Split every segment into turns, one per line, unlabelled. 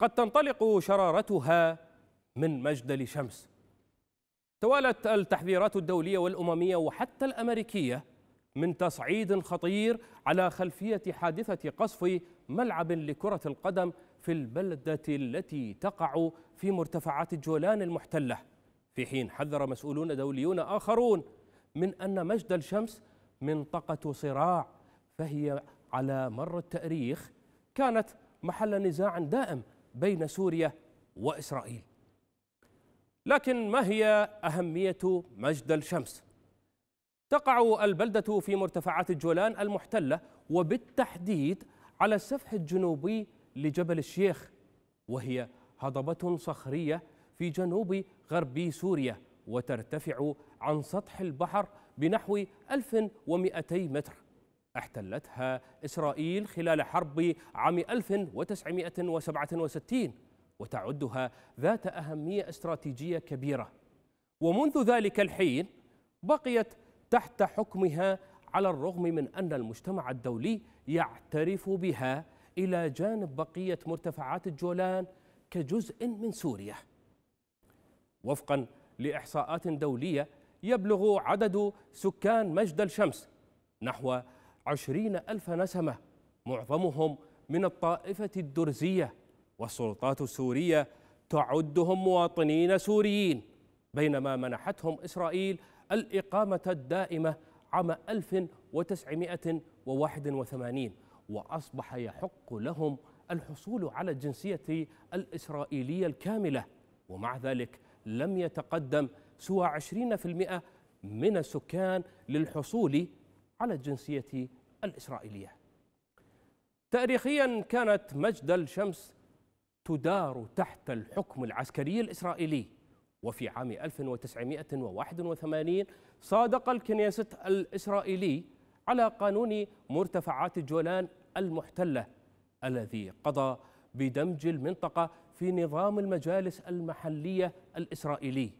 قد تنطلق شرارتها من مجدل شمس توالت التحذيرات الدولية والأممية وحتى الأمريكية من تصعيد خطير على خلفية حادثة قصف ملعب لكرة القدم في البلدة التي تقع في مرتفعات الجولان المحتلة في حين حذر مسؤولون دوليون آخرون من أن مجد الشمس منطقة صراع فهي على مر التاريخ كانت محل نزاع دائم بين سوريا وإسرائيل لكن ما هي أهمية مجد الشمس؟ تقع البلدة في مرتفعات الجولان المحتلة وبالتحديد على السفح الجنوبي لجبل الشيخ وهي هضبة صخرية في جنوب غربي سوريا وترتفع عن سطح البحر بنحو 1200 متر احتلتها إسرائيل خلال حرب عام 1967 وتعدها ذات أهمية استراتيجية كبيرة ومنذ ذلك الحين بقيت تحت حكمها على الرغم من أن المجتمع الدولي يعترف بها إلى جانب بقية مرتفعات الجولان كجزء من سوريا وفقا لإحصاءات دولية يبلغ عدد سكان مجد الشمس نحو عشرين ألف نسمة معظمهم من الطائفة الدرزية والسلطات السورية تعدهم مواطنين سوريين بينما منحتهم إسرائيل الإقامة الدائمة عام 1981 وأصبح يحق لهم الحصول على الجنسية الإسرائيلية الكاملة ومع ذلك لم يتقدم سوى 20% من السكان للحصول على الجنسية الإسرائيلية تاريخيا كانت مجد الشمس تدار تحت الحكم العسكري الإسرائيلي وفي عام 1981 صادق الكنيست الإسرائيلي على قانون مرتفعات الجولان المحتلة الذي قضى بدمج المنطقة في نظام المجالس المحلية الإسرائيلي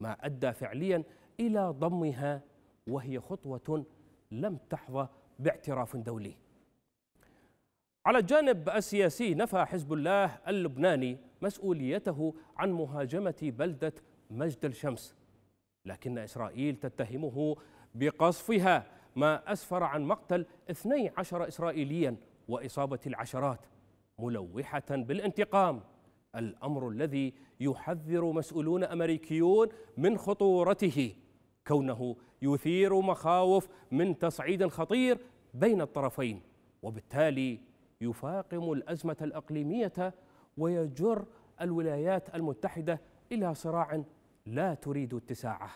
ما أدى فعليا إلى ضمها وهي خطوة لم تحظى باعتراف دولي على الجانب السياسي نفى حزب الله اللبناني مسؤوليته عن مهاجمة بلدة مجد الشمس لكن إسرائيل تتهمه بقصفها ما أسفر عن مقتل 12 إسرائيليا وإصابة العشرات ملوحة بالانتقام الأمر الذي يحذر مسؤولون أمريكيون من خطورته كونه يثير مخاوف من تصعيد خطير بين الطرفين وبالتالي يفاقم الازمه الاقليميه ويجر الولايات المتحده الى صراع لا تريد اتساعه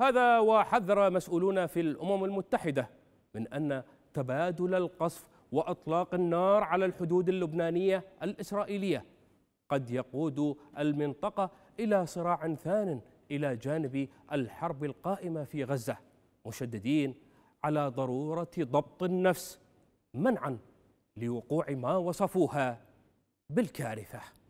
هذا وحذر مسؤولون في الامم المتحده من ان تبادل القصف واطلاق النار على الحدود اللبنانيه الاسرائيليه قد يقود المنطقه الى صراع ثان إلى جانب الحرب القائمة في غزة مشددين على ضرورة ضبط النفس منعا لوقوع ما وصفوها بالكارثه